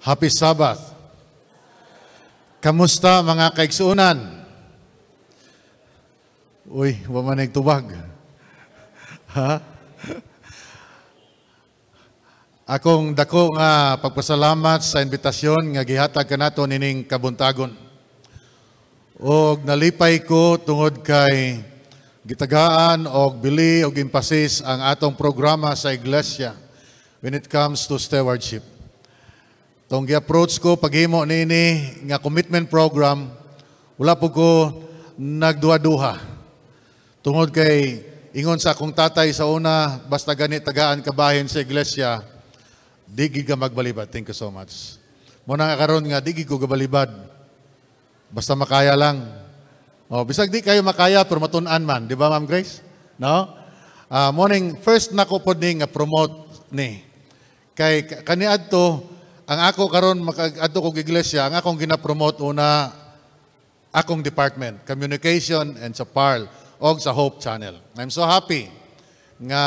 Happy Sabbath. Kamusta mga kaigsuunan? Uy, wa man nagtubag. Ha? Akong dako nga pagpasalamat sa imbitasyon nga gihatag kanato nining kabuntagon. Og nalipay ko tungod kay gitagaan og bili og emphasis ang atong programa sa iglesia when it comes to stewardship. Tong gi-approach ko paghimo nini nga commitment program wala po ko nagduha-duha. Tungod kay ingon sa akong tatay sa una basta gani tagaan kabahin sa iglesia di ka magbalibad. Thank you so much. Mo na karon nga di ko gabalibad. Basta makaya lang. Oh, bisag di kayo makaya pero matun-an man, di ba Ma'am Grace? No? Uh, morning first nako pod ni nga promote ni kay kaniadto ang ako karon makadto kog iglesia, ang akong gina-promote una akong department, Communication and sa PARL og sa Hope Channel. I'm so happy nga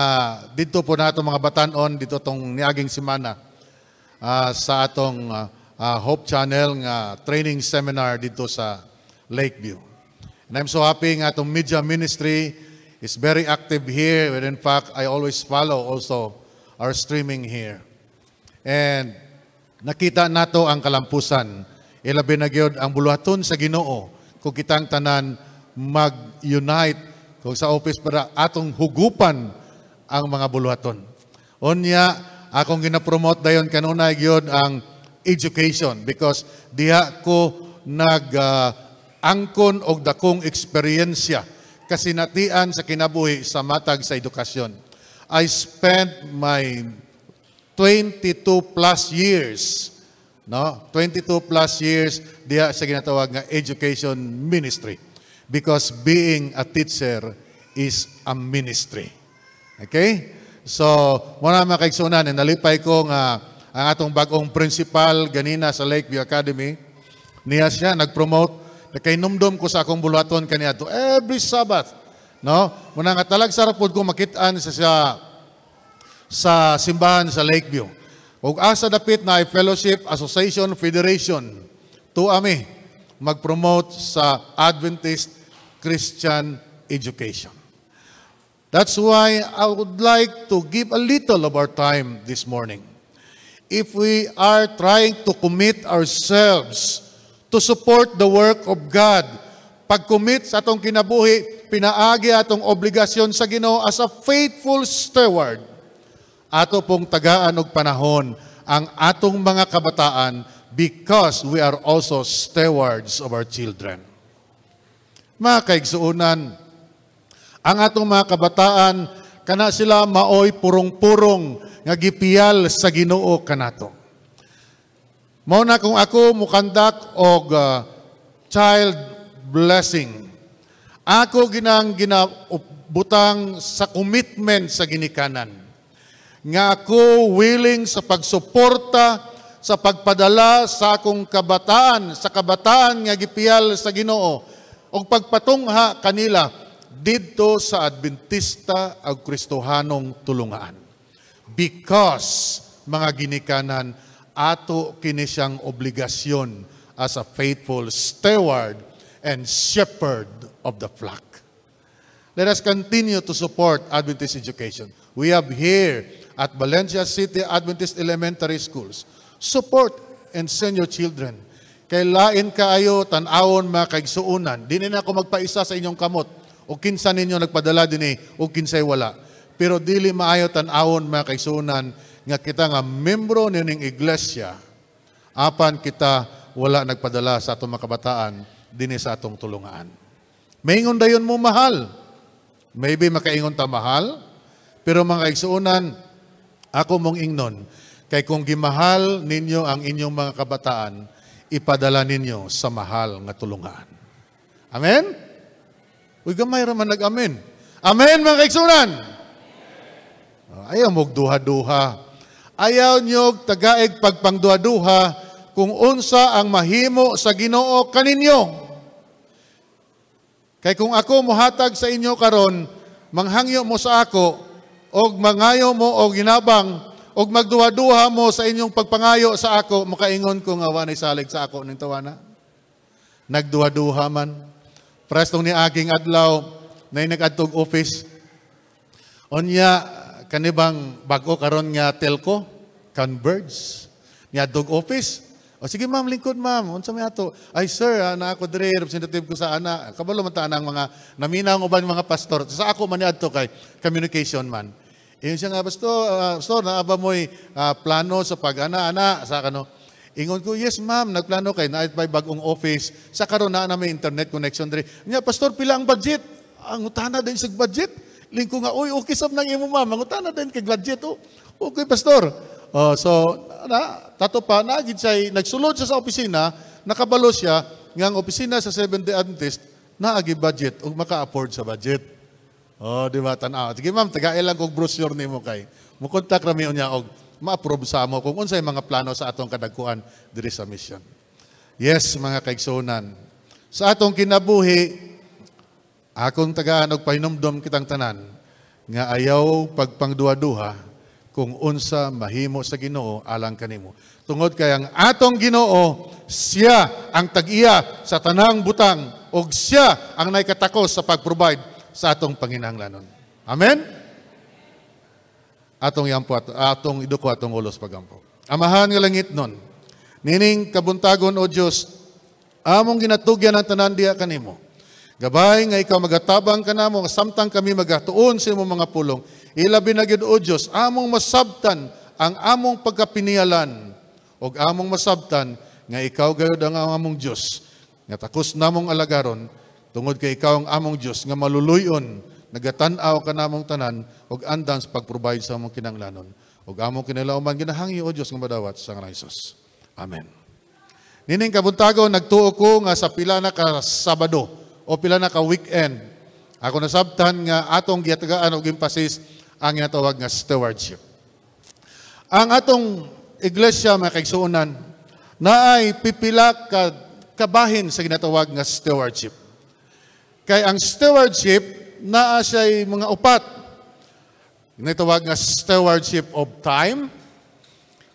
dito po nato mga batanon dito tong niaging semana uh, sa atong uh, uh, Hope Channel nga training seminar dito sa Lakeview. And I'm so happy nga atong media ministry is very active here and in fact I always follow also our streaming here. And Nakita nato ang kalampusan. Ilabi na gyud ang buluhaton sa Ginoo kung kitang tanan mag-unite kung sa office para atong hugupan ang mga buluhaton. Unya akong gina-promote dayon kanunay gyud ang education because diha ko nag uh, angkon og dakong eksperyensya kasinatian sa kinabuhi sa matag sa edukasyon. I spent my 22 plus years. No? 22 plus years diya sa ginatawag nga education ministry. Because being a teacher is a ministry. Okay? So, muna mga kaigsunan, eh, nalipay ko nga ang atong bagong principal ganina sa Lakeview Academy. Niya siya, nag-promote. Kay numdum ko sa akong bulaton kaniya to every Sabbath. No? Muna nga talag sarapod ko makitaan sa siya sa simbahan sa Lakeview. Og asa dapit na fellowship, association, federation to ami mag-promote sa Adventist Christian education. That's why I would like to give a little of our time this morning. If we are trying to commit ourselves to support the work of God, pag-commit sa atong kinabuhi, pinaagi atong obligasyon sa Ginoo as a faithful steward ato pong tagaan og panahon ang atong mga kabataan because we are also stewards of our children. Mga kaigsuunan, ang atong mga kabataan, kana sila maoy purong-purong nga gipiyal sa ginoo kanato. Mao na kung ako mukandak og uh, child blessing. Ako ginang ginabutang sa commitment sa ginikanan nga ako willing sa pagsuporta sa pagpadala sa akong kabataan, sa kabataan nga gipiyal sa Ginoo o pagpatungha kanila didto sa Adventista ag Kristohanong tulungan Because mga ginikanan ato kini siyang obligasyon as a faithful steward and shepherd of the flock. Let us continue to support Adventist education. We have here at Valencia City Adventist Elementary Schools. Support and send your children. Kailain kaayo, tanawon mga kaigsuunan. Di na ako magpaisa sa inyong kamot. O kinsa ninyo nagpadala din eh, o kinsay wala. Pero dili maayo tanawon mga kaigsuunan nga kita nga membro ning iglesia. Apan kita wala nagpadala sa atong mga kabataan din sa atong tulungaan. Mayingon dayon mo mahal. Maybe makaingon ta mahal. Pero mga kaigsuunan, ako mong ingnon, kay kung gimahal ninyo ang inyong mga kabataan, ipadala ninyo sa mahal nga tulungan. Amen? Uy, gamay raman nag-amen. Amen, mga kaigsunan! Ah, ayaw mo duha-duha. Ayaw nyo tagaig pagpangduha-duha kung unsa ang mahimo sa ginoo kaninyo. Kay kung ako muhatag sa inyo karon, manghangyo mo sa ako, og mangayo mo og ginabang og magduwa duha mo sa inyong pagpangayo sa ako makaingon ko nga wanay salig sa ako ning tawana nagduwa duha man prestong ni aging adlaw na nagadtog office onya kanibang bago karon nga telco converge niya dog office o sige ma'am, lingkod ma'am. Unsa may ato? Ay sir, ah, na ako dre, representative ko sa ana. Kabalo man ta ang mga naminang uban mga pastor. Sa ako man adto kay communication man. Ingon eh, siya nga, Basto, uh, ah, naaba mo'y uh, plano sa pag-ana-ana sa ano. Ingon ko, yes ma'am, nagplano kay na by bagong office. Sa karon na na may internet connection diri. Nya pastor pila ang budget? Ang ah, utana din sa budget. Lingko nga, uy, okay sab nang imo ma'am, ang utana din kay budget oh. Okay pastor. Oh, so na tato pa na gid siya nagsulod siya sa opisina, nakabalo siya nga ang opisina sa 7 Day Adventist naagi budget ug maka-afford sa budget. Oh, di ba tanaw? Sige ma'am, tagae lang kog brochure nimo kay. ra mi unya og ma-approve sa amo kung unsay mga plano sa atong kadagkuan diri sa mission. Yes, mga kaigsunan. Sa atong kinabuhi, akong tagaan og pahinomdom kitang tanan nga ayaw pagpangduha-duha kung unsa mahimo sa Ginoo alang kanimo. Tungod kay ang atong Ginoo, siya ang tag-iya sa tanang butang og siya ang naikatakos sa pag-provide sa atong panginahanglanon. Amen? Atong yampo, atong iduko atong ulos pagampo. Amahan nga langit nun, nining kabuntagon o Diyos, among ginatugyan ang tanan diya kanimo. Gabay nga ikaw magatabang kanamo, samtang kami magatuon sa imong mga pulong, ilabi na gid o Diyos, among masabtan ang among pagkapinialan o among masabtan nga ikaw gayud ang among Diyos. Nga takus namong alagaron Tungod kay ikaw ang among Dios nga maluluyon, nagatan-aw ka namong tanan, ug andan sa pag-provide sa among kinanglanon. Ug among kinalauman, ginahangi o Dios nga madawat sa nga Jesus. Amen. Nining kabuntago, nagtuo ko nga sa pila na ka Sabado o pila na ka weekend. Ako nasabtan nga atong giatagaan og emphasis ang ginatawag nga stewardship. Ang atong iglesia mga kaigsuonan naay pipila ka kabahin sa ginatawag nga stewardship. Kay ang stewardship, naa siya'y mga upat. Ginatawag nga stewardship of time.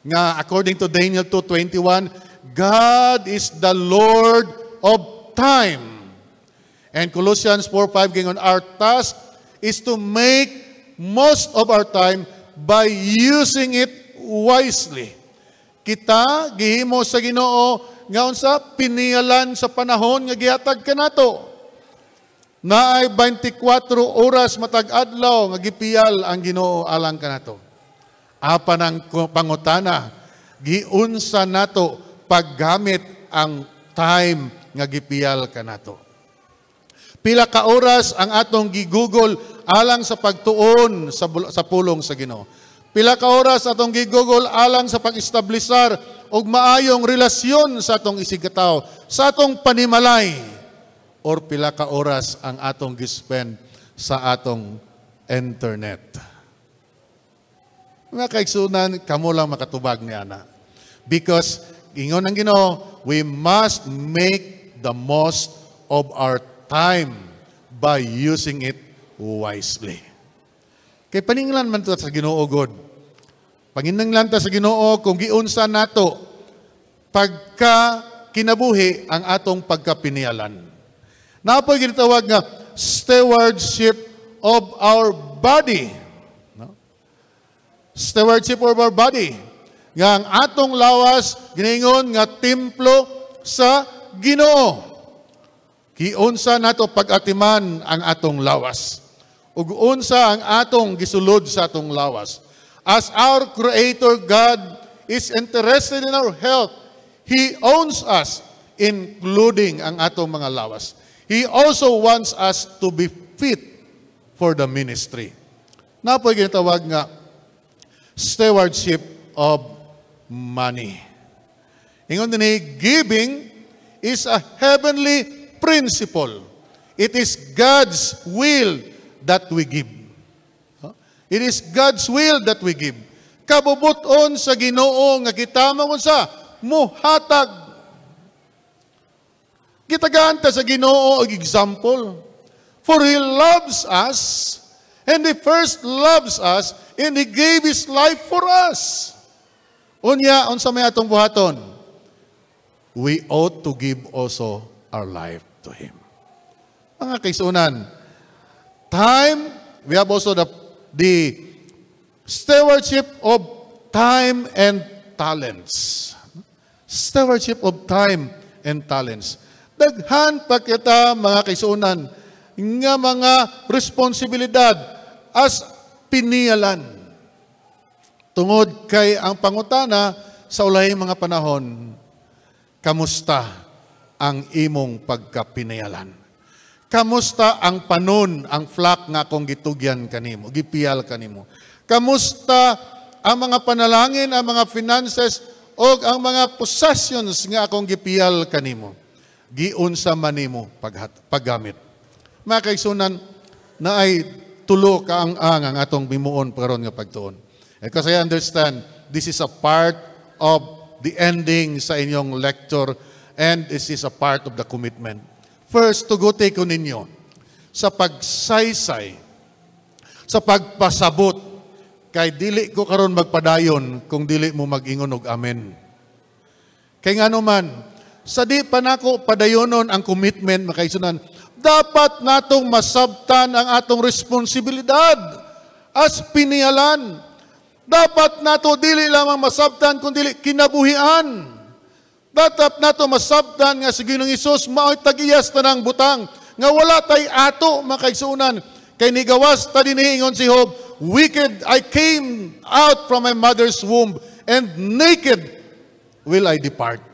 Nga according to Daniel 2.21, God is the Lord of time. And Colossians 4.5, ganyan, our task is to make most of our time by using it wisely. Kita, gihimo sa ginoo, nga sa pinialan sa panahon nga gihatag kanato na ay 24 oras matag adlaw nga gipiyal ang Ginoo alang kanato. Apa nang pangutana giunsa nato paggamit ang time nga gipiyal kanato. Pila ka oras ang atong gigugol alang sa pagtuon sa sa pulong sa Ginoo. Pila ka oras atong gigugol alang sa pag-establisar og maayong relasyon sa atong isigataw, sa atong panimalay or pila ka oras ang atong gispend sa atong internet. Mga kaigsunan, kamo lang makatubag ni ana. Because, ingon ang Ginoo, we must make the most of our time by using it wisely. Kay paninglan man to sa Ginoo God. Panginanglan ta sa Ginoo kung giunsa nato pagka kinabuhi ang atong pagkapinialan. Napo'y ginatawag nga stewardship of our body. No? Stewardship of our body. Nga ang atong lawas, giningon nga templo sa ginoo. Giunsa nato pag-atiman ang atong lawas. Ug unsa ang atong gisulod sa atong lawas. As our Creator God is interested in our health, He owns us, including ang atong mga lawas. He also wants us to be fit for the ministry. Napoy ginatawag nga, stewardship of money. Ingon din giving is a heavenly principle. It is God's will that we give. It is God's will that we give. Kabubuton sa ginoo nga kita mo sa muhatag Gitagante sa ginoo og example. For He loves us, and He first loves us, and He gave His life for us. Unya, unsa may atong buhaton? We ought to give also our life to Him. Mga kaisunan, time, we have also the, the stewardship of time and talents. Stewardship of time and talents. Daghan pa kita mga kaisunan nga mga responsibilidad as pinialan. Tungod kay ang pangutana sa ulahing mga panahon, kamusta ang imong pagkapinayalan? Kamusta ang panon, ang flock nga akong gitugyan kanimo, gipiyal kanimo? Kamusta ang mga panalangin, ang mga finances, og ang mga possessions nga akong gipiyal kanimo? giunsa manimo paggamit. Mga kaigsunan, na ay tulo ka ang ang atong bimuon karon nga pagtuon. Because I understand this is a part of the ending sa inyong lecture and this is a part of the commitment. First, tuguti ko ninyo sa pagsaysay, sa pagpasabot, kay dili ko karon magpadayon kung dili mo magingon og amen. Kay nga naman, sa di panako padayonon ang commitment makaisunan. Dapat natong masabtan ang atong responsibilidad as pinialan. Dapat nato dili lamang masabtan kundi kinabuhian. Dapat nato masabtan nga si Ginoong Hesus maoy tagiyas tanang butang nga wala tay ato makaisunan kay nigawas ta diniingon si Job wicked I came out from my mother's womb and naked will I depart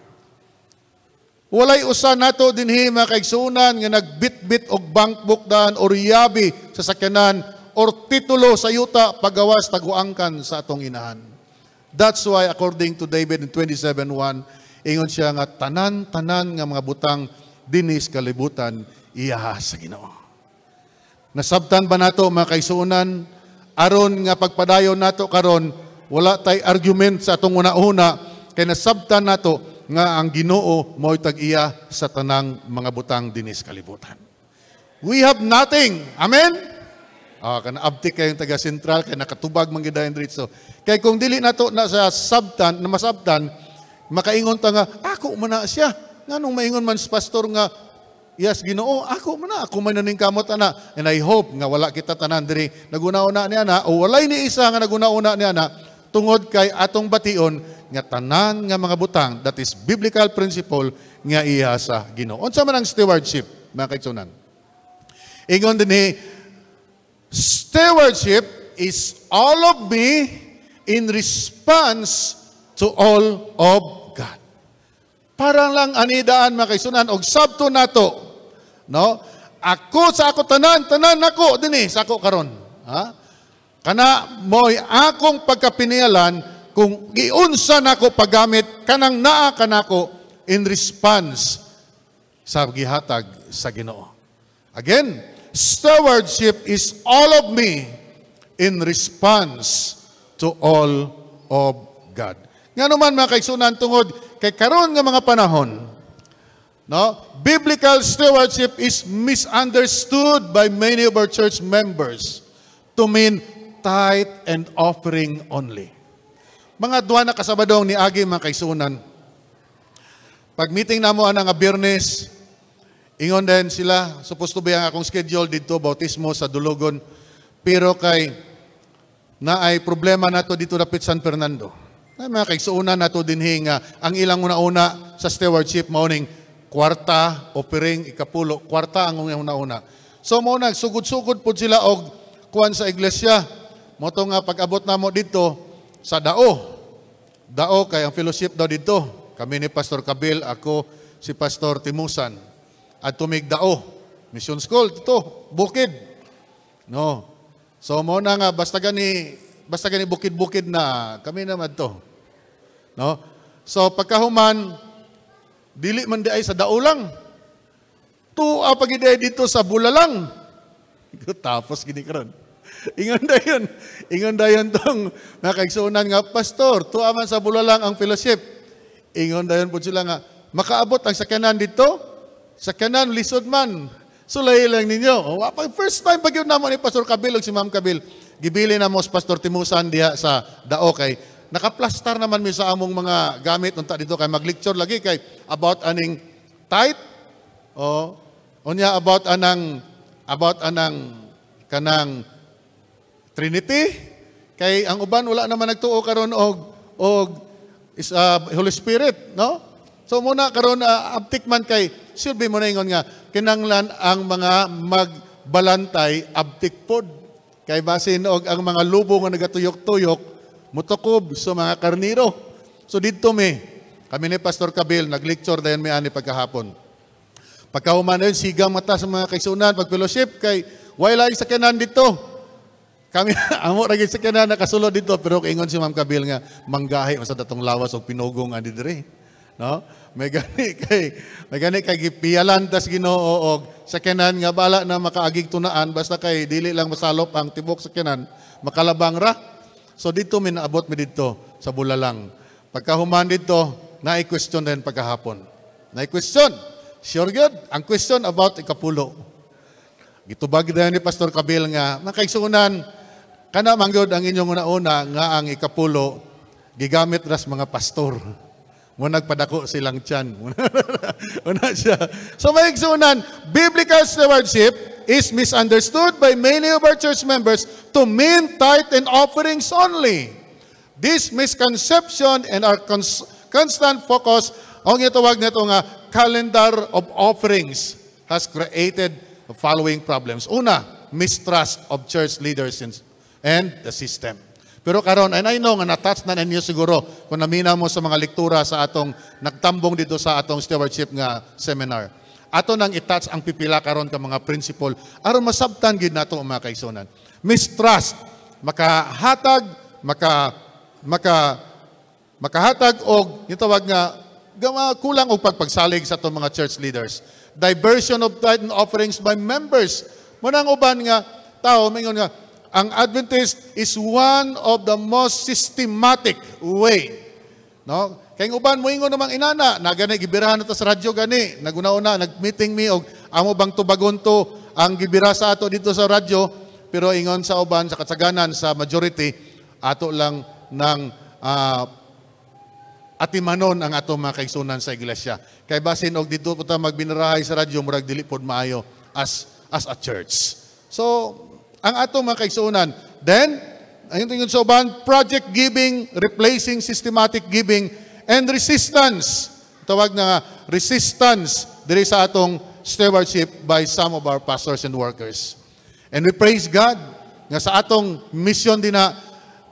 Walay usa nato dinhi mga kaigsuonan nga nagbitbit og bankbook bankbukdan or yabi sa sakyanan or titulo sa yuta pagawas taguangkan sa atong inahan. That's why according to David in 27:1 ingon siya nga tanan-tanan nga mga butang dinis kalibutan iya sa Ginoo. Nasabtan ba nato mga kaigsuonan aron nga pagpadayon nato karon wala tay argument sa atong una-una kay nasabtan nato nga ang Ginoo mo'y tag-iya sa tanang mga butang dinis kalibutan. We have nothing. Amen? Ah, kana abtik kayong taga sentral kay nakatubag man gid dritso. Kay kung dili nato na sa subtan, na masabtan, makaingon ta nga ako man na siya. Nganong maingon man sa pastor nga Yes, Ginoo, ako man na, ako man naning kamot ana. And I hope nga wala kita tanan diri Naguna-una ni ana o walay ni isa nga naguna-una ni ana tungod kay atong bation nga tanan nga mga butang that is biblical principle nga iya sa Ginoo. Unsa man ang stewardship mga kaigsoonan? Ingon dinhi stewardship is all of me in response to all of God. Parang lang anidaan mga kaigsoonan og sabto nato, no? Ako sa ako tanan, tanan ako dinhi sa ako karon. Ha? Kana mo'y akong pagkapinialan kung giunsa nako paggamit kanang naa kanako in response sa gihatag sa Ginoo. Again, stewardship is all of me in response to all of God. Nga naman mga kaigsunan tungod kay karon nga mga panahon, no? Biblical stewardship is misunderstood by many of our church members to mean tithe and offering only. Mga duwa na kasabadong ni Agi mga kaisunan. Pag meeting na mo anang abirnes, ingon din sila, supposed to be ang akong schedule dito, bautismo sa Dulugon. Pero kay na ay problema na to dito dapit San Fernando. Ay mga kaisunan na to din hinga. Ang ilang una-una sa stewardship morning, kwarta, offering, ikapulo, kwarta ang una-una. So mo nagsugod-sugod po sila og kuan sa iglesia Moto nga pag-abot na dito sa dao. Dao kay ang fellowship daw dito. Kami ni Pastor Kabil, ako si Pastor Timusan. At tumig dao. Mission School, dito, bukid. No. So mo na nga, basta gani, basta gani bukid-bukid na, kami naman to. No? So pagkahuman, dili man di ay sa dao lang. Tuwa pagiday dito sa bulalang. Tapos gini karon. Ingon dayon. Ingon dayon tong nakaigsunan nga, Pastor, tuaman sa bulalang ang fellowship. Ingon dayon po sila nga, makaabot ang sakyanan dito, sakyanan lisod man. Sulay lang ninyo. O, oh, first time pag yun naman ni Pastor Kabil o si Ma'am Kabil, gibili na mo si Pastor Timusan diha sa dao kay nakaplastar naman mi sa among mga gamit unta dito kay mag-lecture lagi kay about aning tight o oh, unya about anang about anang kanang Trinity, kay ang uban wala naman nagtuo karon og og is, uh, Holy Spirit, no? So muna karon uh, ah, abtik man kay silbi mo na ingon nga kinanglan ang mga magbalantay abtik pod kay basin og ang mga lubo nga nagatuyok-tuyok mutokob sa mga karniro. So didto me kami ni Pastor Kabil naglecture dayon may ani pagkahapon. Pagkahuman na yun, sigang mata sa mga kaisunan, pag-fellowship, kay, wala sa kanan dito. Kami, amo ra gyud sa kana nakasulod dito pero ingon si Ma'am Kabil nga manggahi sa datong lawas og pinugong ani dire. No? May gani kay may gani kay gipialan tas Ginoo og sa kanan nga bala na makaagig tunaan basta kay dili lang masalop ang tibok sa kanan makalabang ra. So dito min abot mi dito sa Bulalang. Pagka human dito, na-question din pagkahapon. Na-question. Sure good. Ang question about ikapulo. Gitubag din ni Pastor Kabil nga, nakaigsunan, Kana manggod ang inyong una-una nga ang ikapulo gigamit ras mga pastor. Mo nagpadako silang tiyan. una siya. So maigsunan, biblical stewardship is misunderstood by many of our church members to mean tithe and offerings only. This misconception and our cons constant focus ang itawag nito nga calendar of offerings has created the following problems. Una, mistrust of church leaders and and the system. Pero karon and I know nga natouch na ninyo siguro kung namina mo sa mga lektura sa atong nagtambong dito sa atong stewardship nga seminar. Ato nang itouch ang pipila karon ka mga principle aron masabtan gid nato ang mga kaisonan. Mistrust makahatag maka maka makahatag og gitawag nga gawa kulang og pagpagsalig sa atong mga church leaders. Diversion of tithe and offerings by members. Mo nang uban nga tao mingon nga ang Adventist is one of the most systematic way. No? Kay uban mo ingon namang inana, nagana gibirahan ato sa radyo gani, naguna-una nagmeeting mi og amo bang tubagon to ang gibira sa ato dito sa radyo, pero ingon sa uban sa katsaganan sa majority ato lang ng uh, ah, atimanon ang ato mga kaigsunan sa iglesia. Kay basin og dito po magbinarahay sa radyo murag dili pod maayo as as a church. So ang atong mga kaigsuonan. Then, ang tingin sa uban, project giving, replacing systematic giving, and resistance. Tawag na resistance diri sa atong stewardship by some of our pastors and workers. And we praise God nga sa atong mission din na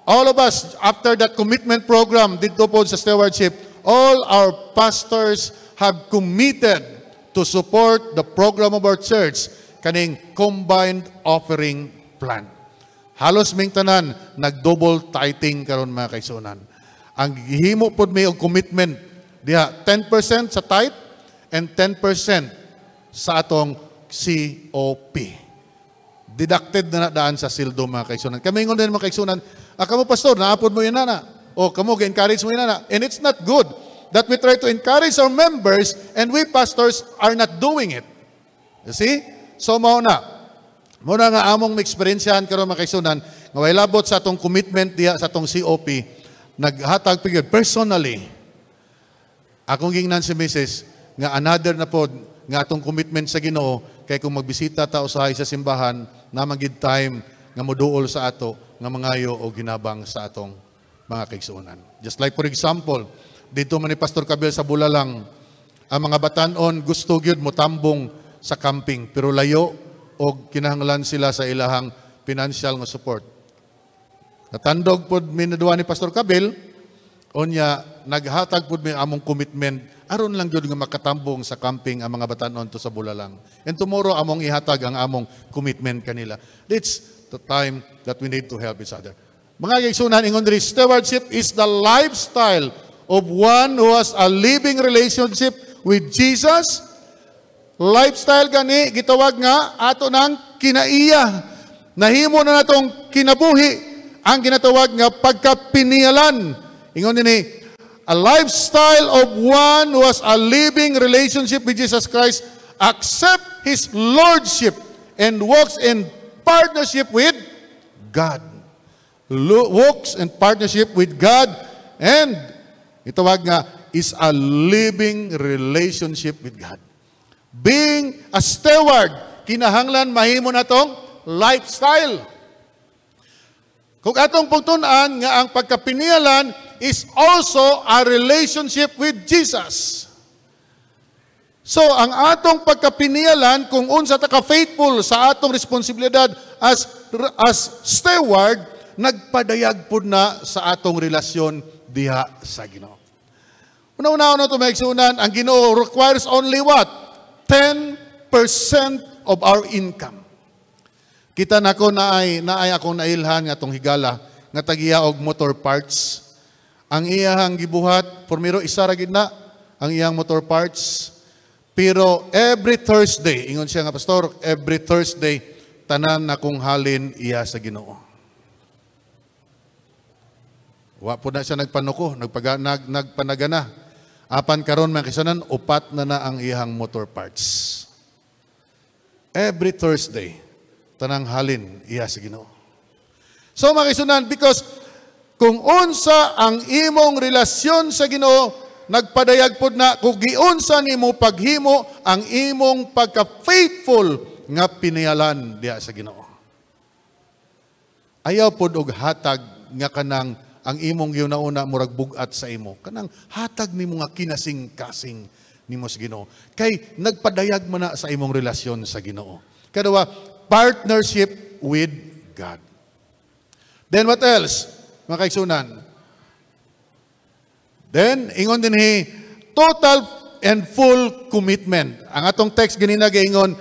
all of us, after that commitment program dito po sa stewardship, all our pastors have committed to support the program of our church kaning combined offering plan. Halos ming tanan, nag-double tithing karon mga kaisunan. Ang himo pod may og commitment diha 10% sa tithe and 10% sa atong COP. Deducted na daan sa sildo mga kaisunan. Kami ingon din mga kaisunan, ah, kamo pastor, naapod mo yun na na. O oh, kamo, encourage mo yun na. And it's not good that we try to encourage our members and we pastors are not doing it. You see? So mao na. Muna nga among experiencehan karon makaisunan nga way labot sa atong commitment diya sa atong COP, naghatag pigil personally. Akong gingnan si Mrs. nga another na pod nga atong commitment sa Ginoo kay kung magbisita ta usahay sa simbahan, na magid time nga moduol sa ato nga mangayo o ginabang sa atong mga kaigsuonan. Just like for example, dito man ni Pastor Kabel sa Bulalang, ang mga batanon gusto gyud mo tambong sa camping pero layo o kinahanglan sila sa ilahang financial nga support. Natandog pod mi naduwa ni Pastor Kabil, unya naghatag pod mi among commitment aron lang gyud nga makatambong sa camping ang mga bataon to sa Bulalang. And tomorrow among ihatag ang among commitment kanila. It's the time that we need to help each other. Mga kaigsunan, ingon diri, stewardship is the lifestyle of one who has a living relationship with Jesus Lifestyle gani, gitawag nga, ato ng kinaiya. Nahimo na natong kinabuhi, ang ginatawag nga pagkapinialan. Ingon ni, a lifestyle of one who has a living relationship with Jesus Christ, accept His Lordship, and walks in partnership with God. walks in partnership with God, and itawag nga, is a living relationship with God. Being a steward, kinahanglan mahimo na tong lifestyle. Kung atong pagtunan nga ang pagkapinialan is also a relationship with Jesus. So, ang atong pagkapinialan kung unsa ta ka-faithful sa atong responsibilidad as as steward nagpadayag pud na sa atong relasyon diha sa Ginoo. Una-una na to maigsunan, ang Ginoo requires only what? 10% of our income. Kita na ko na ay, na ay akong nailhan nga tong higala nga tagiya og motor parts. Ang iyang gibuhat, pormiro isa ra gid na ang iyang motor parts. Pero every Thursday, ingon siya nga pastor, every Thursday tanan na kung halin iya sa Ginoo. Wa po na siya nagpanuko, nagpaga, nag, nagpanagana. Apan karon mga kisanan, upat na na ang iyang motor parts. Every Thursday, tanang halin iya sa Ginoo. So mga kisanan, because kung unsa ang imong relasyon sa Ginoo, nagpadayag pod na kung giunsa nimo paghimo ang imong pagka-faithful nga pinialan diha sa Ginoo. Ayaw pod og hatag nga kanang ang imong giuna-una murag bugat sa imo. Kanang hatag nimo nga kinasing-kasing ni mo sa Ginoo. Kay nagpadayag mo na sa imong relasyon sa Ginoo. Kadawa, partnership with God. Then what else? Mga kaigsunan. Then, ingon din hi, total and full commitment. Ang atong text ganina gaingon,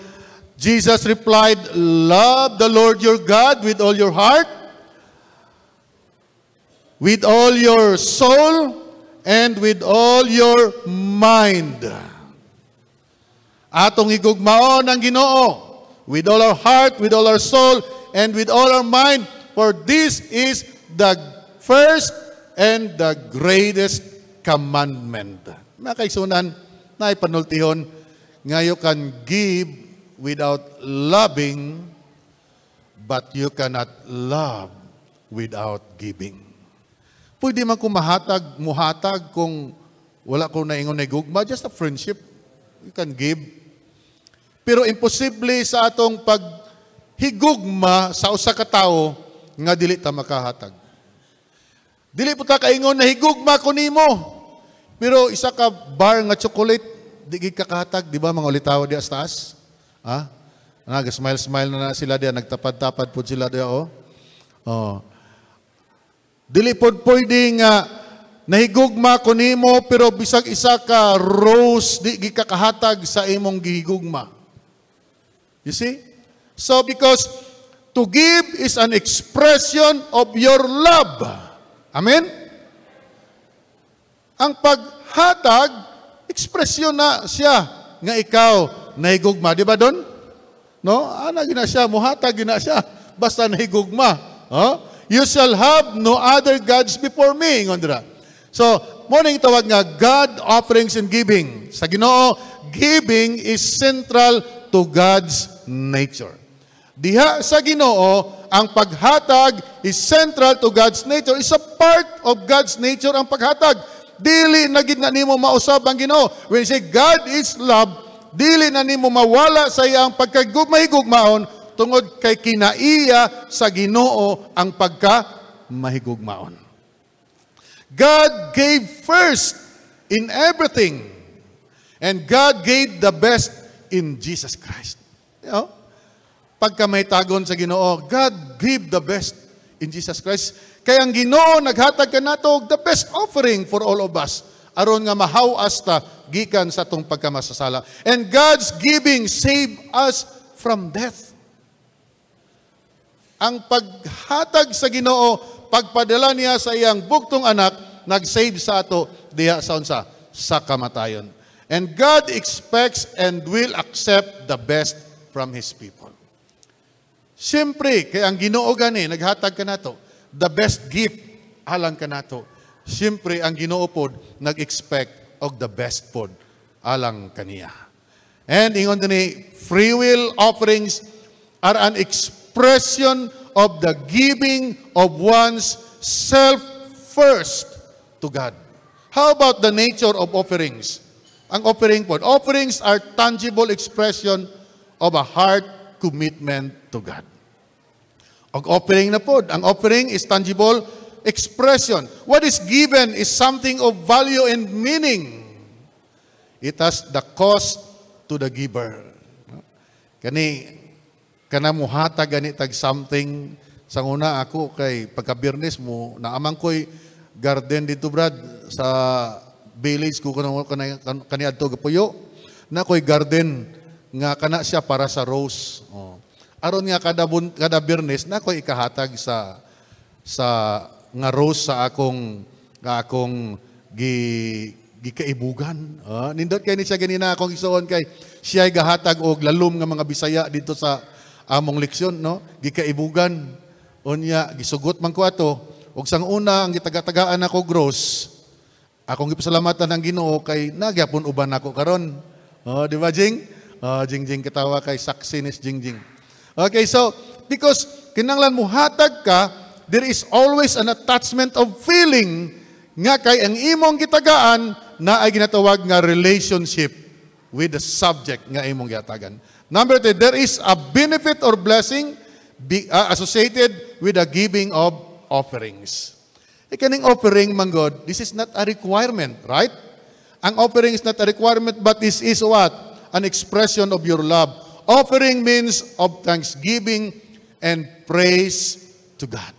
Jesus replied, Love the Lord your God with all your heart, with all your soul and with all your mind. Atong igugmaon ang Ginoo with all our heart, with all our soul, and with all our mind, for this is the first and the greatest commandment. Mga kaisunan, na ipanultihon, nga you can give without loving, but you cannot love without giving. Pwede man kung mahatag, muhatag, kung wala ko naingon na gugma, just a friendship. You can give. Pero imposible sa atong pag higugma sa usa ka tawo nga dili ta makahatag. Dili po ta kaingon na higugma ko nimo. Pero isa ka bar nga chocolate di gid kakahatag, di ba mga ulitaw di astas? Ha? Ah? ah? Nag-smile-smile na, na sila diya, nagtapad-tapad po sila diya, oh. Oh. Dili pod pwede uh, nahigugma ko nimo pero bisag isa ka rose di gikakahatag sa imong gihigugma. You see? So because to give is an expression of your love. Amen? Ang paghatag, ekspresyon na siya nga ikaw nahigugma. Di ba doon? No? Ana gina siya, muhatag gina siya. Basta nahigugma. Oh? You shall have no other gods before me. Ngondra. So, morning tawag nga God offerings and giving. Sa Ginoo, giving is central to God's nature. Diha sa Ginoo, ang paghatag is central to God's nature. Is a part of God's nature ang paghatag. Dili na gid na nimo mausab ang Ginoo. When you say God is love, dili na nimo mawala sa iyang pagkagugmay-gugmaon tungod kay kinaiya sa Ginoo ang pagka mahigugmaon. God gave first in everything. And God gave the best in Jesus Christ. You know? Pagka may tagon sa Ginoo, God gave the best in Jesus Christ. Kaya ang Ginoo naghatag kanato the best offering for all of us aron nga mahaw asta gikan sa tong pagkamasasala. And God's giving save us from death ang paghatag sa Ginoo, pagpadala niya sa iyang buktong anak, nag-save sa ato diha sa unsa sa kamatayon. And God expects and will accept the best from His people. Siyempre, kay ang ginoo gani, naghatag ka nato, the best gift alang ka nato. Siyempre, ang ginoo pod, nag-expect og the best pod alang kaniya. And ingon ni free will offerings are an experience expression of the giving of one's self first to God. How about the nature of offerings? Ang offering po, offerings are tangible expression of a heart commitment to God. Ang offering na po, ang offering is tangible expression. What is given is something of value and meaning. It has the cost to the giver. Kani, kana mo muhata gani tag something sang una ako kay pagkabirnes mo na amang koy garden dito brad sa village ko kanang kani adto gapuyo na koy garden nga kana siya para sa rose oh. aron nga kada bun, kada birnes na koy ikahatag sa sa nga rose sa akong nga akong gi gikaibugan. Ah, nindot kay ni siya ganina akong isuon kay siya gahatag og lalom nga mga Bisaya dito sa among leksyon, no? Gikaibugan. Unya, gisugot man ko ato. Og sang una, ang gitagatagaan ako gross, akong gipasalamatan ng ginoo kay nagyapon uban ako karon. Oh, di ba, Jing? Oh, Jing Jing katawa kay saksinis Jing Jing. Okay, so, because kinanglan mo hatag ka, there is always an attachment of feeling nga kay ang imong gitagaan na ay ginatawag nga relationship with the subject nga imong gatagan. Number three, there is a benefit or blessing be, uh, associated with the giving of offerings. Ikining eh, offering, man God, this is not a requirement, right? Ang offering is not a requirement, but this is what? An expression of your love. Offering means of thanksgiving and praise to God.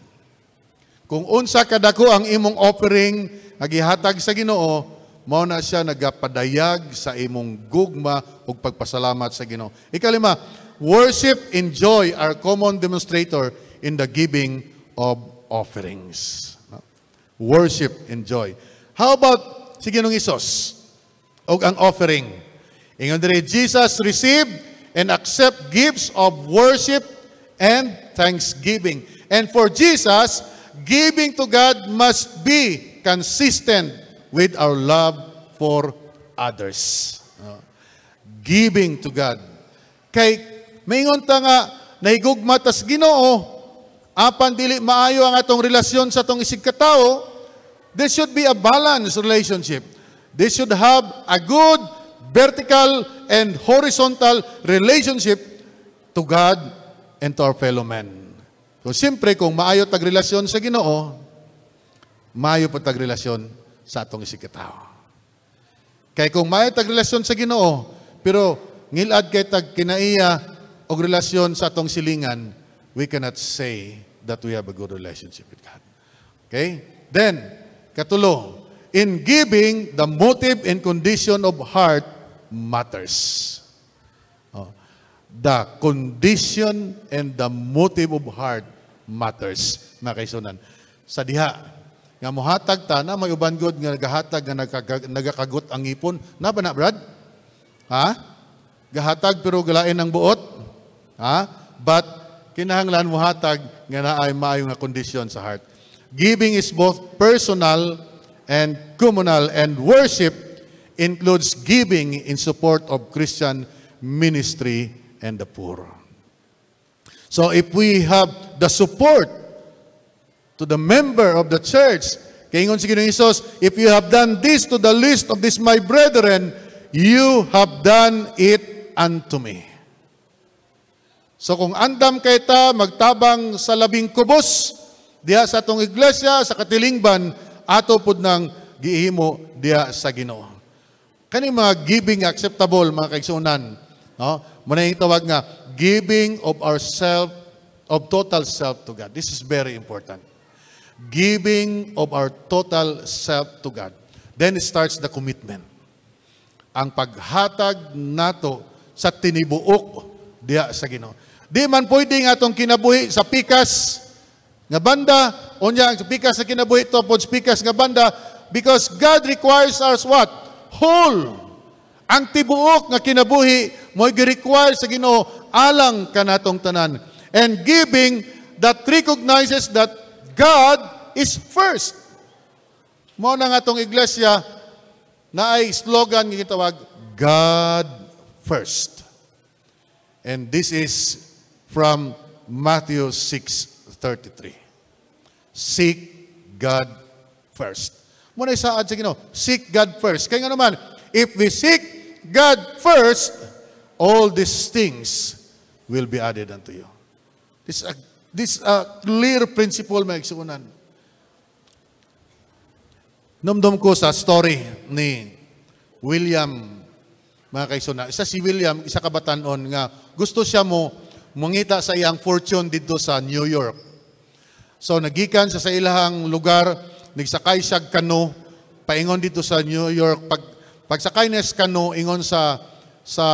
Kung unsa kadako ang imong offering, nagihatag sa ginoo, mao na siya nagapadayag sa imong gugma ug pagpasalamat sa Ginoo. Ikalima, worship and joy are common demonstrator in the giving of offerings. Worship and joy. How about si Ginong Isos o ang offering? Ingon dire, Jesus received and accept gifts of worship and thanksgiving. And for Jesus, giving to God must be consistent with our love for others. No? Ah. Giving to God. Kay, may ta nga, naigugma tas ginoo, apan dili maayo ang atong relasyon sa atong isig katao, there should be a balanced relationship. They should have a good vertical and horizontal relationship to God and to our fellow men. So, siyempre, kung maayo tag-relasyon sa ginoo, maayo pa tag-relasyon sa atong isikitaw. Kay kung may tagrelasyon sa Ginoo, pero ngilad kay tag kinaiya og relasyon sa atong silingan, we cannot say that we have a good relationship with God. Okay? Then, katulo, in giving, the motive and condition of heart matters. Oh, the condition and the motive of heart matters, mga kaisunan. Sa diha, nga mohatag ta na may uban gud nga nagahatag nga nagakagot ang ipon na ba na brad ha gahatag pero galain ang buot ha but kinahanglan mo hatag nga naay maayo nga kondisyon sa heart giving is both personal and communal and worship includes giving in support of Christian ministry and the poor. So if we have the support to the member of the church. Kaingon si Ginoong if you have done this to the least of this my brethren, you have done it unto me. So kung andam kay magtabang sa labing kubos diha sa atong iglesia sa katilingban ato pud nang giihimo diha sa Ginoo. Kani mga giving acceptable mga kaigsunan, no? Muna yung tawag nga giving of ourself of total self to God. This is very important. Giving of our total self to God. Then starts the commitment. Ang paghatag nato sa tinibuok diya sa Ginoo. Di man pwede nga atong kinabuhi sa pikas nga banda, unya ang pikas na kinabuhi topod sa pikas nga banda, because God requires us what? Whole. Ang tibuok nga kinabuhi, mo require sa Ginoo alang kanatong tanan. And giving that recognizes that God is first. Mo na nga tong iglesia na ay slogan nga gitawag God first. And this is from Matthew 6:33. Seek God first. Mo na isaad sa Ginoo, seek God first. Kaya nga naman, if we seek God first, all these things will be added unto you. This is a, this a clear principle, mga Numdum ko sa story ni William, mga kaisuna. Isa si William, isa kabatanon nga gusto siya mo mangita sa iyang fortune dito sa New York. So nagikan siya sa ilahang lugar, nagsakay siya kano, paingon dito sa New York. Pag, pagsakay niya sa kano, ingon sa, sa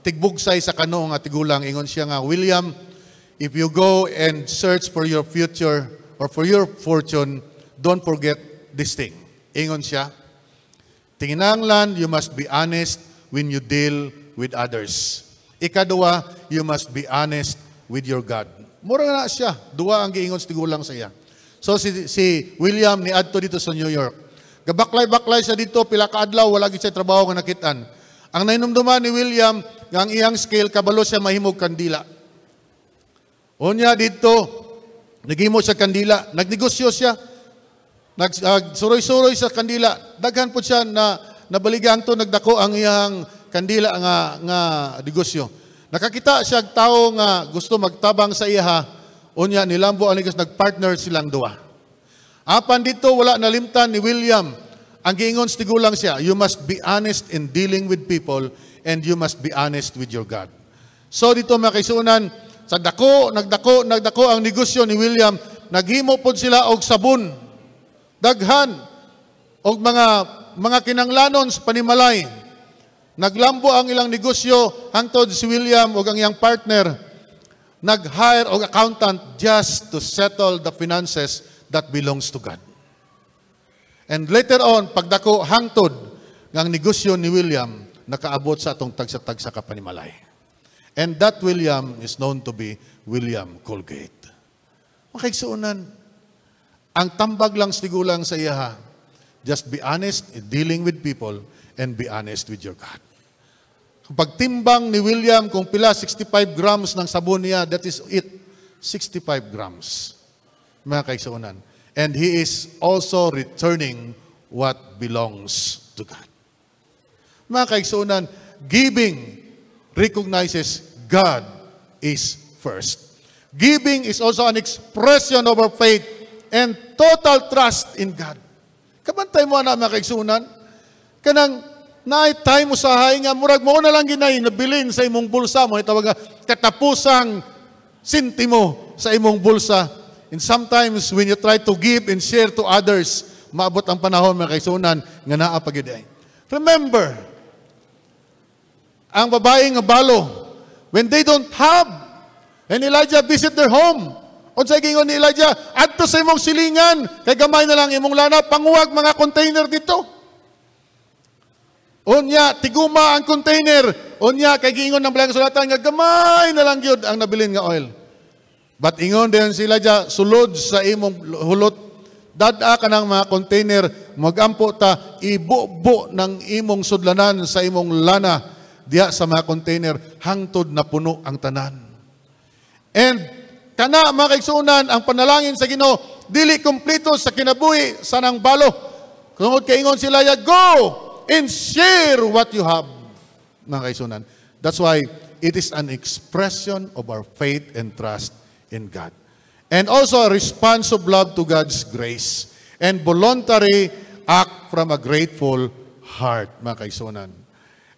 tigbugsay sa kano nga tigulang, ingon siya nga, William, if you go and search for your future or for your fortune, don't forget this thing. Ingon siya, Tinginanglan, you must be honest when you deal with others. Ikadua, you must be honest with your God. Mura na siya. Dua ang giingon sa tigulang siya. So si, si William ni Adto dito sa New York. Gabaklay-baklay siya dito, pila ka adlaw, wala gid siya trabaho nga nakitan. Ang nainumduman ni William, ang iyang skill, kabalo siya mahimog kandila. Unya dito, nagimo siya kandila, nagnegosyo siya, nagsuroy-suroy uh, sa kandila. Daghan po siya na nabaligang to nagdako ang iyang kandila nga nga negosyo. Nakakita siya tao nga gusto magtabang sa iya. unya nilambo ang negosyo nagpartner silang duwa. Apan dito wala nalimtan ni William ang giingon tigulang siya, you must be honest in dealing with people and you must be honest with your God. So dito mga kaisunan, sa dako, nagdako, nagdako ang negosyo ni William, naghimo pod sila og sabon daghan og mga mga kinanglanon sa panimalay. Naglambo ang ilang negosyo hangtod si William ug ang iyang partner nag-hire og accountant just to settle the finances that belongs to God. And later on, pagdako hangtod ng negosyo ni William, nakaabot sa atong tagsa-tagsa kapanimalay. And that William is known to be William Colgate. Makaigsuunan, ang tambag lang sigulang sa iya, just be honest in dealing with people and be honest with your God. Pagtimbang ni William kung pila 65 grams ng sabon niya, that is it. 65 grams. Mga kaisaunan. And he is also returning what belongs to God. Mga kaigsunan, giving recognizes God is first. Giving is also an expression of our faith and total trust in God. Kabantay mo na mga Kanang Kanang naitay mo sa hainga, murag mo na lang ginahin, bilin sa imong bulsa mo, itawag katapusang sintimo sa imong bulsa. And sometimes when you try to give and share to others, maabot ang panahon mga kaigsunan nga naa pagiday. Remember, ang babae nga balo, when they don't have, and Elijah visit their home, Unsay gingon ni Elijah, adto sa imong silingan, kay gamay na lang imong lana, panguwag mga container dito. Unya, tiguma ang container. Unya, kay gingon ng bilang sulatan, nga gamay na lang yun ang nabilin nga oil. But ingon din si dya, sulod sa imong hulot. Dada ka ng mga container, magampo ta, ibubo ng imong sudlanan sa imong lana diya sa mga container, hangtod na puno ang tanan. And Kana mga ang panalangin sa Ginoo dili kompleto sa kinabuhi sa nang balo. Tungod kaingon ingon sila ya go and share what you have mga kaigsuonan. That's why it is an expression of our faith and trust in God. And also a response of love to God's grace and voluntary act from a grateful heart, mga kaisunan.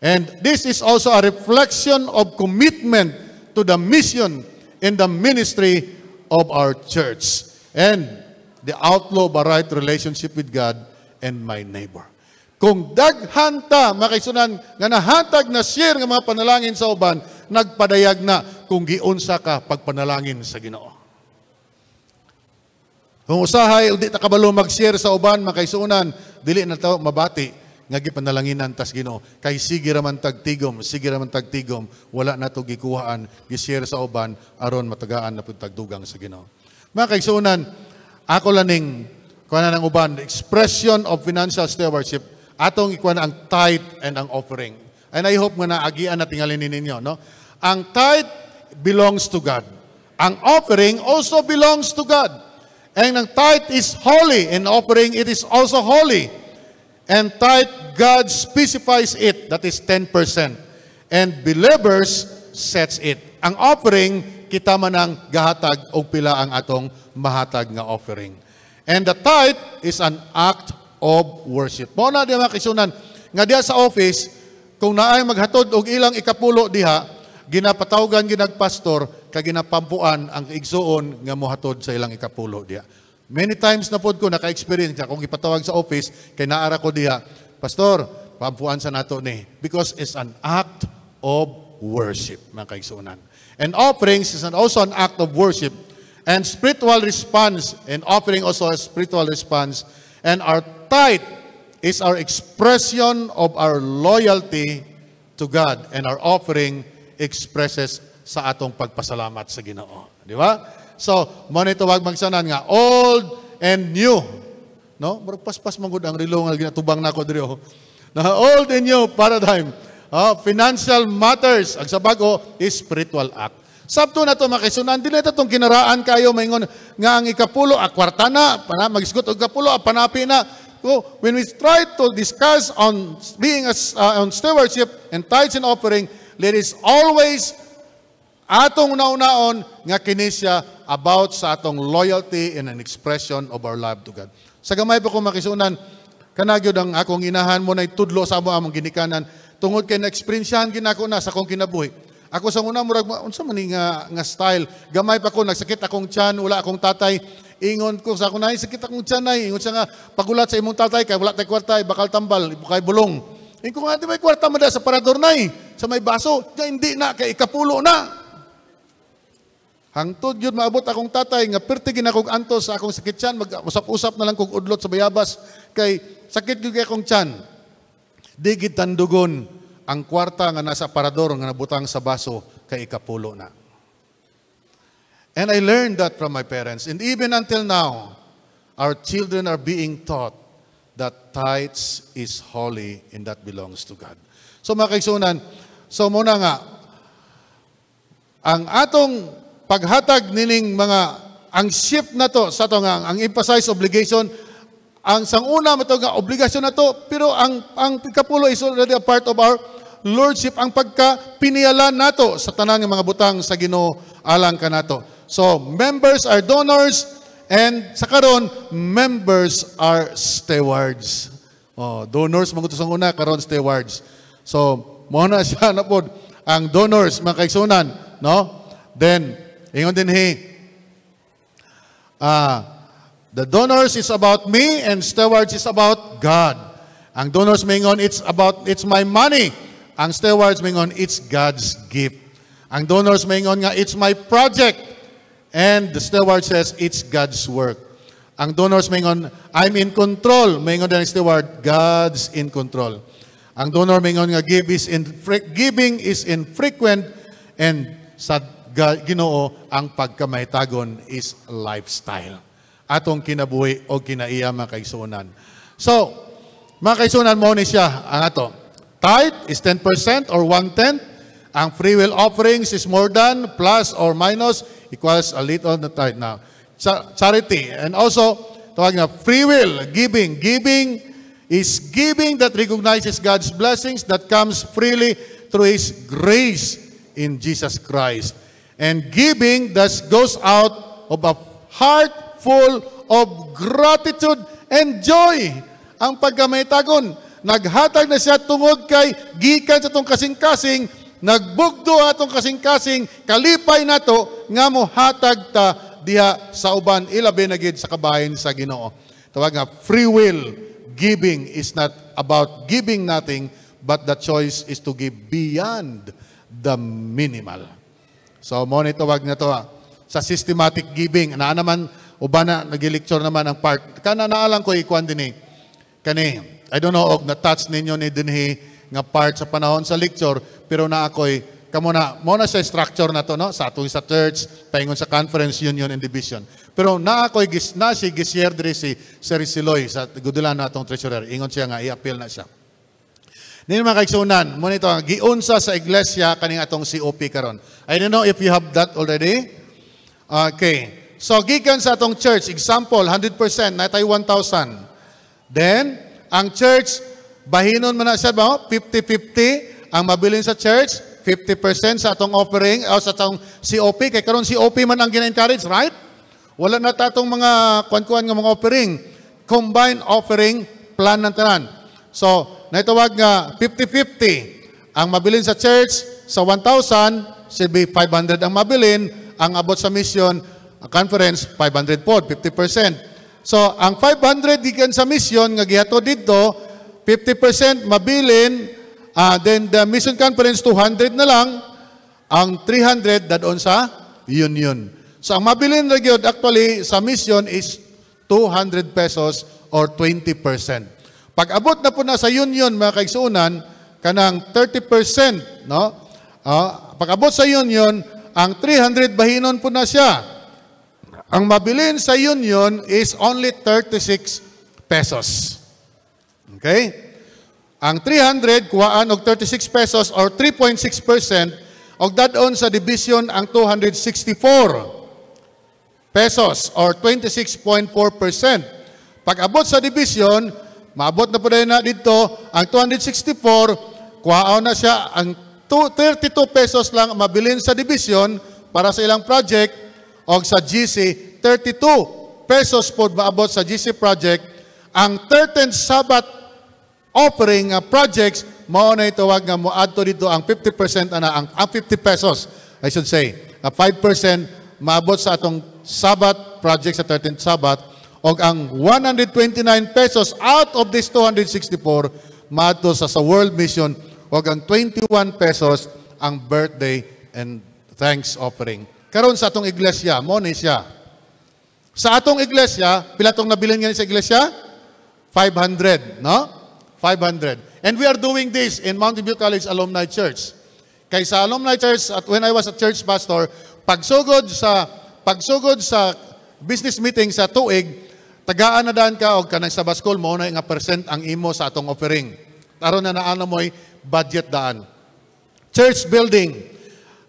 And this is also a reflection of commitment to the mission in the ministry of our church and the outlaw of right relationship with God and my neighbor. Kung daghanta, ta, makaisunan, nga nahatag na share ng mga panalangin sa uban, nagpadayag na kung giunsa ka pagpanalangin sa ginoo. Kung usahay, hindi ta kabalo mag-share sa uban, makaisunan, dili na tao mabati nga gipanalanginan tas Ginoo kay sige ra man tagtigom sige ra man tagtigom wala na to gikuhaan gishare sa uban aron matagaan na pud tagdugang sa Ginoo mga kaigsuonan ako laning kuan ng uban expression of financial stewardship atong ikuan ang tithe and ang offering and i hope nga naagian na tingali ninyo no ang tithe belongs to God ang offering also belongs to God and ang tithe is holy and offering it is also holy And tithe, God specifies it, that is 10%. And believers sets it. Ang offering, kita man ang gahatag o pila ang atong mahatag nga offering. And the tithe is an act of worship. Mo na di mga kisunan, nga diha sa office, kung naay maghatod og ilang ikapulo diha, ginapatawgan ginagpastor, kag ginapampuan ang igsuon nga mohatod sa ilang ikapulo diha. Many times na pod ko naka-experience kung ipatawag sa office kay naara ko diha, Pastor, paampuan sa nato ni because it's an act of worship mga kaigsuonan. And offerings is an, also an act of worship and spiritual response and offering also a spiritual response and our tithe is our expression of our loyalty to God and our offering expresses sa atong pagpasalamat sa Ginoo. Di ba? So, mo nito wag magsanan nga old and new. No? Murag paspas man ang rilo nga ginatubang nako diri. Oh. Na old and new paradigm. Oh, financial matters ag sabago, spiritual act. Sabto na to makisunan dili ta tong kinaraan kayo maingon nga ang ikapulo ah, a na para magisgot og kapulo a ah, panapi na. So, oh, when we try to discuss on being as uh, on stewardship and tithes and offering, let us always atong naunaon nga kini about sa atong loyalty and an expression of our love to God. Sa gamay pa ko makisunan, kanagyo ang akong inahan mo na itudlo sa amo among ginikanan tungod kay na-experiencyahan ginako na sa akong kinabuhi. Ako sa una murag unsa man nga nga style, gamay pa ko nagsakit akong tiyan, wala akong tatay. Ingon ko sa ako na sakit akong tiyan ay ingon siya nga pagulat sa imong tatay kay wala tay kwarta ay bakal tambal, kay bulong. Ingon nga di may kwarta man sa parador nay sa may baso, kay hindi na kay ikapulo na. Hangtod yun maabot akong tatay nga pertigin ginakog antos sa akong sakit tiyan, mag-usap-usap na lang kog udlot sa bayabas kay sakit gyud kay akong tiyan. Di gitandugon ang kwarta nga nasa parador nga nabutang sa baso kay ikapulo na. And I learned that from my parents. And even until now, our children are being taught that tithes is holy and that belongs to God. So mga kaigsunan, so muna nga, ang atong paghatag nining mga ang shift na to sa to nga ang emphasize obligation ang sanguna mo nga obligasyon na to pero ang ang kapulo is already a part of our lordship ang pagka pinialan nato sa tanang mga butang sa Ginoo alang kanato so members are donors and sa karon members are stewards oh donors maguto sang una karon stewards so mo na siya na pod ang donors mga kaigsunan no then Ingon din he. Uh, the donors is about me and stewards is about God. Ang donors mingon, it's about, it's my money. Ang stewards mingon, it's God's gift. Ang donors mingon nga, it's my project. And the steward says, it's God's work. Ang donors mingon, I'm in control. Mingon din the steward, God's in control. Ang donor mingon nga, give is in, giving is infrequent and sad Ginoo, ang pagkamahitagon is lifestyle. Atong kinabuhi o kinaiya mga kaisunan. So, mga kaisunan, mo ni siya ang ato. Tithe is 10% or one-tenth. Ang free will offerings is more than, plus or minus, equals a little na tithe. Now, charity. And also, tawag na free will, giving. Giving is giving that recognizes God's blessings that comes freely through His grace in Jesus Christ. And giving thus goes out of a heart full of gratitude and joy. Ang pagkamaytagon, naghatag na siya tungod kay gikan sa tong kasing-kasing, nagbugdo atong kasing-kasing, kalipay nato nga mo hatag ta diha sa uban ilabi na gid sa kabahin sa Ginoo. Tawag nga free will giving is not about giving nothing but the choice is to give beyond the minimal. So, monito wag na to. Ah. Sa systematic giving, na naman, uba na, nag naman ang part. Kana naalang ko ikuan din eh. Kani, I don't know, og na-touch ninyo ni dinhi eh, nga part sa panahon sa lecture, pero na ako'y, kamo na, mo na sa structure na to, no? Sa ato'y sa church, paingon sa conference, union, and division. Pero na ako'y, gis, na si Gisier si Sir Siloy, sa gudulan na atong treasurer. Ingon siya nga, i-appeal na siya. Nino mga kaigsunan, mo nito giunsa sa iglesia kaning atong COP karon. I don't know if you have that already. Okay. So gikan sa atong church, example 100% natay 1,000. Then ang church bahinon man na siya ba 50-50 ang mabilin sa church 50% sa atong offering o ah, sa atong COP kay karon COP man ang gina-encourage, right? Wala na tatong mga kwan-kwan nga mga offering, combined offering plan ng tanan. So na itawag nga 50-50. Ang mabilin sa church sa 1,000, should be 500 ang mabilin. Ang abot sa mission conference, 500 po, 50%. So, ang 500 gikan sa mission nga gihato dito, 50% mabilin, uh, then the mission conference 200 na lang, ang 300 dadon sa union. So ang mabilin na actually sa mission is 200 pesos or 20%. Pag abot na po na sa union, mga kaigsuunan, kanang 30%, no? Uh, ah, pag abot sa union, ang 300 bahinon po na siya. Ang mabilin sa union is only 36 pesos. Okay? Ang 300, kuhaan og 36 pesos or 3.6%, og dadon sa division ang 264 pesos or 26.4%. Pag abot sa division, Maabot na po na dito, ang 264, kuhaon na siya ang 32 pesos lang mabilin sa division para sa ilang project o sa GC, 32 pesos po maabot sa GC project. Ang 13 Sabat offering uh, projects, mao na itawag nga mo add to dito ang 50% ana ang, ang 50 pesos, I should say. Uh, 5% maabot sa atong Sabat project sa 13 Sabat o ang 129 pesos out of this 264 mato sa sa World Mission o ang 21 pesos ang birthday and thanks offering. Karon sa atong iglesia, mo ni siya. Sa atong iglesia, pila tong nabilin nga sa iglesia? 500, no? 500. And we are doing this in Mountain View College Alumni Church. Kay sa Alumni Church, at when I was a church pastor, pagsugod sa pagsugod sa business meeting sa tuig, tagaan na daan ka o kanang sa baskol mo na nga percent ang imo sa atong offering. Aron na naano mo'y budget daan. Church building.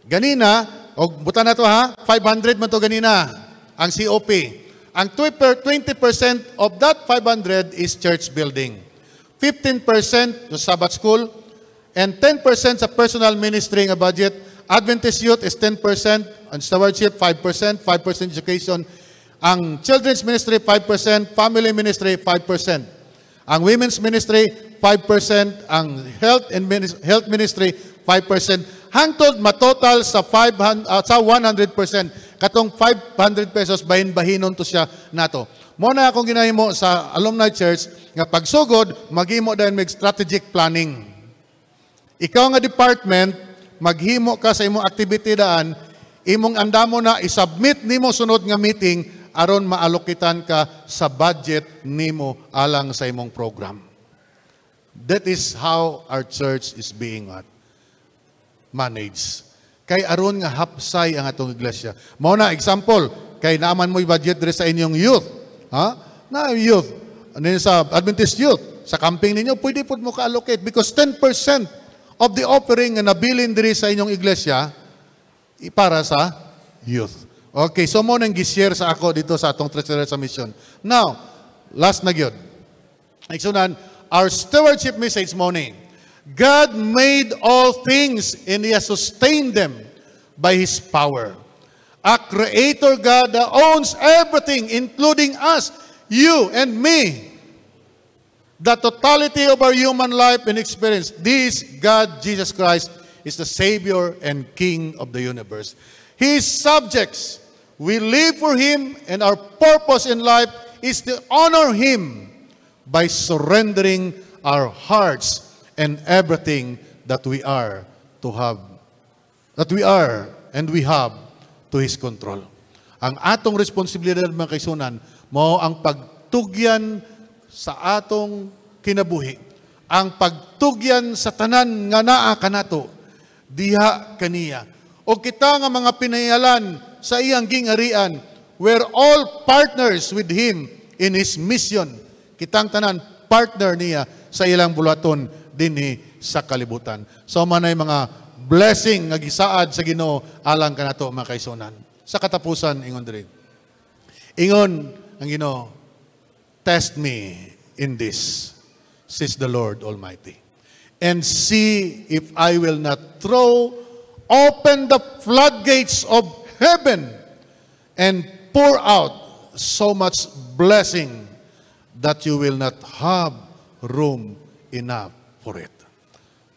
Ganina, o buta na to ha, 500 man to ganina, ang COP. Ang 20% of that 500 is church building. 15% sa Sabbath school, and 10% sa personal ministry nga budget. Adventist youth is 10%, and stewardship 5%, 5% education, ang children's ministry, 5%. Family ministry, 5%. Ang women's ministry, 5%. Ang health and minis- health ministry, 5%. Hangtod matotal sa 500 uh, ah, sa 100%. Katong 500 pesos bahin-bahinon to siya nato. Mo na akong ginahimo sa alumni church nga pagsugod maghimo dayon mag strategic planning. Ikaw nga department maghimo ka sa imong activity daan imong andamo na isubmit nimo sunod nga meeting aron maalokitan ka sa budget nimo alang sa imong program. That is how our church is being managed. Kay aron nga hapsay ang atong iglesia. Mao na example, kay naaman mo budget diri sa inyong youth, ha? Na youth, ano sa Adventist youth, sa camping ninyo, pwede pud mo ka-allocate because 10% of the offering nga nabilin diri sa inyong iglesia para sa youth. Okay, so mo nang gishare sa ako dito sa atong treasure sa mission. Now, last na gyud. Iksunan, our stewardship message mo God made all things and He has sustained them by His power. A creator God that owns everything, including us, you and me. The totality of our human life and experience. This God, Jesus Christ, is the Savior and King of the universe. His subjects We live for Him and our purpose in life is to honor Him by surrendering our hearts and everything that we are to have. That we are and we have to His control. Ang atong responsibilidad mga kaisunan, mao ang pagtugyan sa atong kinabuhi. Ang pagtugyan sa tanan nga naa kanato diha kaniya. O kita nga mga pinayalan sa iyang gingarian were all partners with him in his mission. Kitang tanan, partner niya sa ilang bulaton dinhi sa kalibutan. So manay mga blessing nga gisaad sa Ginoo alang kanato mga kaisunan. Sa katapusan ingon diri. Ingon ang Ginoo, test me in this, says the Lord Almighty, and see if I will not throw open the floodgates of heaven and pour out so much blessing that you will not have room enough for it.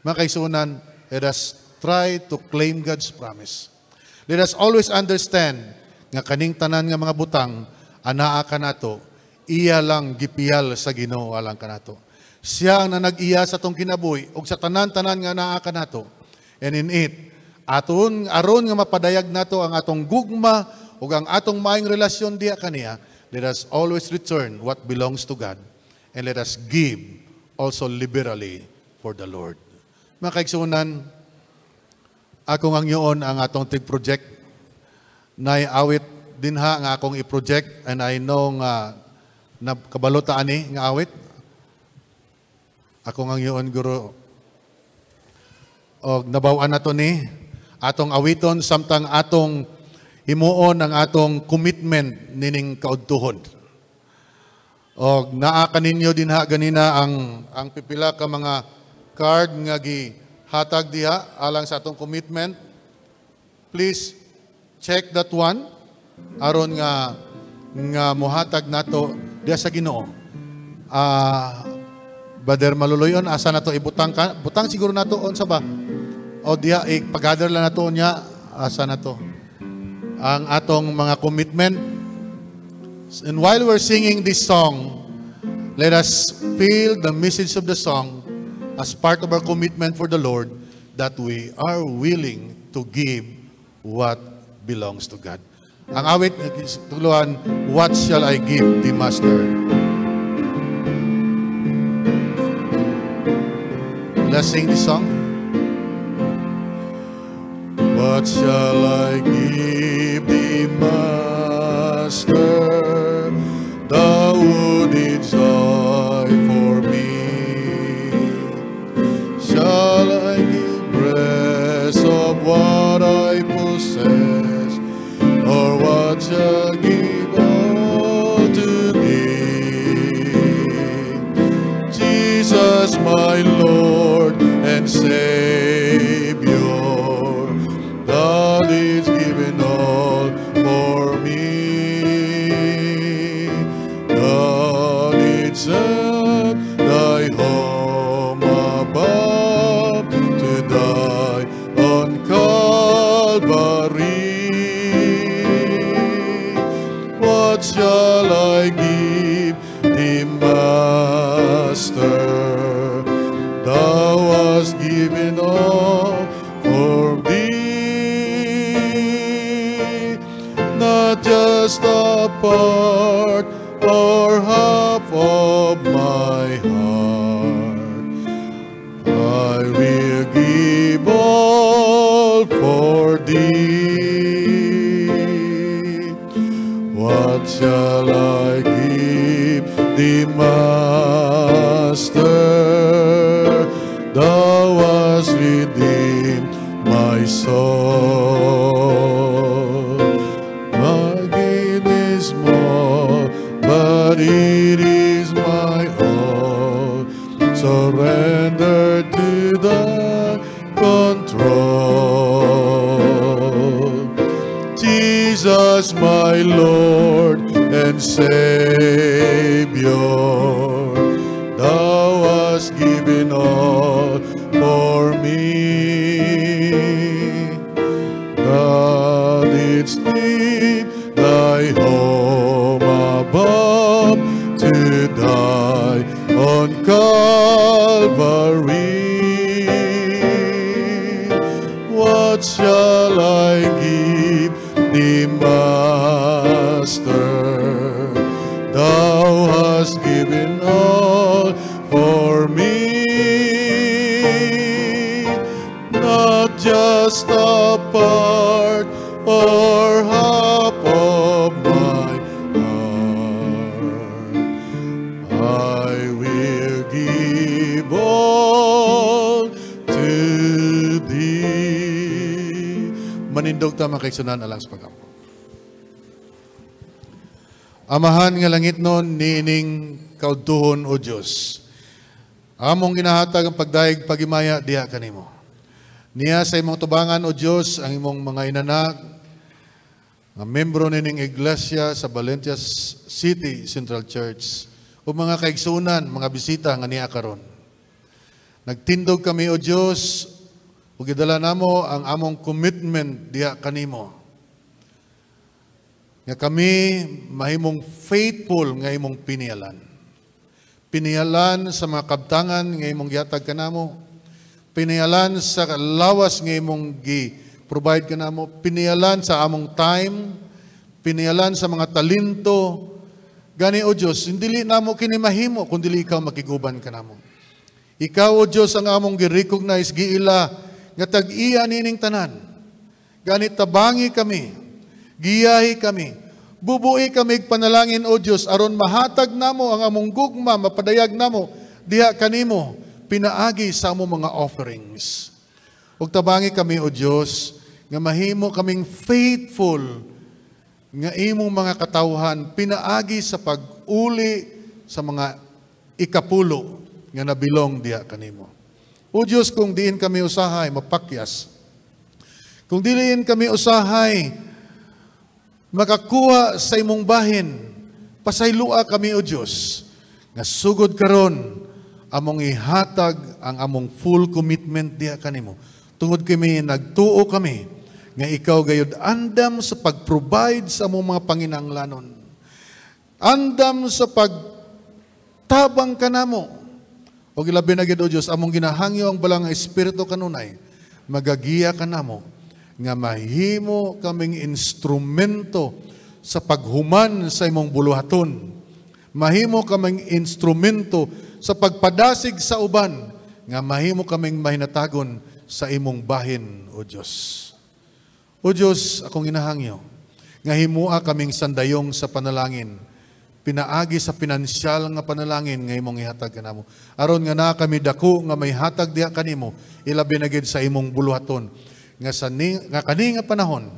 Mga kaisunan, let us try to claim God's promise. Let us always understand nga kaning tanan nga mga butang anaa ka nato, iya lang gipiyal sa Ginoo alang kanato. Siya ang nanag-iya sa tong kinabuhi ug sa tanan-tanan nga naa nato And in it Aton aron nga mapadayag nato ang atong gugma ug ang atong maayong relasyon diya kaniya, let us always return what belongs to God and let us give also liberally for the Lord. Mga kaigsunan, ako ang yoon ang atong tig-project na awit din ha nga akong i-project and I know nga nakabalutaan ni nga awit. Ako ang yoon guru. og nabawan na to ni atong awiton samtang atong himuon ang atong commitment nining kaudtuhon. O naa ninyo din ha ganina ang ang pipila ka mga card nga gi hatag diha alang sa atong commitment. Please check that one aron nga nga muhatag nato diha sa Ginoo. Ah uh, Bader maluloyon asa nato ibutang ka, butang siguro nato on sa ba? O diya, pag gather lang na to niya, asa na to. Ang atong mga commitment. And while we're singing this song, let us feel the message of the song as part of our commitment for the Lord that we are willing to give what belongs to God. Ang awit, tuluan, What shall I give the Master? Let's sing this song. What shall I give thee, Master? Thou didst die for me. Shall I give breast of what I possess, or what shall give all to thee? Jesus, my Lord and Savior. Master, thou hast given all for thee, not just a part or half of my heart. I will give all for thee. Watch. shall sol My game is more But it is my all Surrender to the control Jesus my Lord and Savior Calvary. What shall I give the Master? Thou hast given all for me, not just a part or half. dugta makiksunan alang sa pagampo. Amahan nga langit nun, niining kauduhon o Diyos. Among ginahatag ang pagdaig pagimaya diha kanimo. Niya sa imong tubangan o Dios ang imong mga inanak nga membro nining iglesia sa Valencia City Central Church o mga kaigsunan, mga bisita nga niya karon. Nagtindog kami o Dios Ug idala namo ang among commitment diha kanimo. Nga kami mahimong faithful nga imong pinialan. Pinialan sa mga kabtangan nga imong gihatag kanamo. Pinialan sa lawas nga imong gi-provide kanamo. Pinialan sa among time. Pinialan sa mga talento. Gani o Diyos, hindi namo kini mahimo kun dili ikaw makiguban kanamo. Ikaw o Dios ang among gi-recognize giila nga tag-iya nining tanan. Ganit tabangi kami, giyahi kami, bubui kami panalangin o Diyos, aron mahatag namo ang among gugma, mapadayag namo, diha kanimo, pinaagi sa among mga offerings. Ug tabangi kami o Diyos, nga mahimo kaming faithful nga imong mga katawhan pinaagi sa pag-uli sa mga ikapulo nga nabilong diha kanimo. O Diyos, kung diin kami usahay, mapakyas. Kung diin kami usahay, makakuha sa imong bahin, pasaylua kami, O Diyos, nga sugod karon among ihatag ang among full commitment diha kanimo. Tungod kami, nagtuo kami, nga ikaw gayod andam sa pag-provide sa among mga panginanglanon. Andam sa pagtabang kanamo o gilabi na gid o among ginahangyo ang balang espiritu kanunay magagiya ka namo nga mahimo kaming instrumento sa paghuman sa imong buluhaton. Mahimo kaming instrumento sa pagpadasig sa uban nga mahimo kaming mahinatagon sa imong bahin, O Diyos. O Diyos, akong ginahangyo, nga himua kaming sandayong sa panalangin pinaagi sa pinansyal nga panalangin nga imong ihatag kanamo. Aron nga na kami dako nga may hatag diha kanimo, ilabi na gid sa imong buluhaton nga sa ni, nga kani nga panahon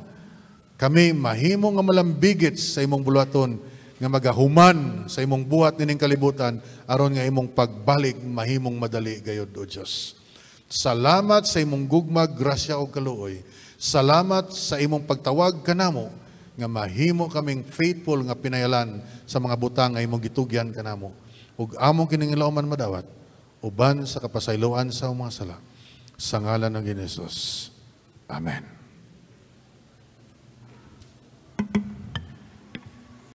kami mahimo nga malambigit sa imong buluhaton nga magahuman sa imong buhat nining kalibutan aron nga imong pagbalik mahimong madali gayod o Dios. Salamat sa imong gugma, grasya o kaluoy. Salamat sa imong pagtawag kanamo nga mahimo kaming faithful nga pinayalan sa mga butang nga imong gitugyan kanamo ug among kiningilaoman madawat uban sa kapasayloan sa mga sala sa ngalan ng Ginhesus Amen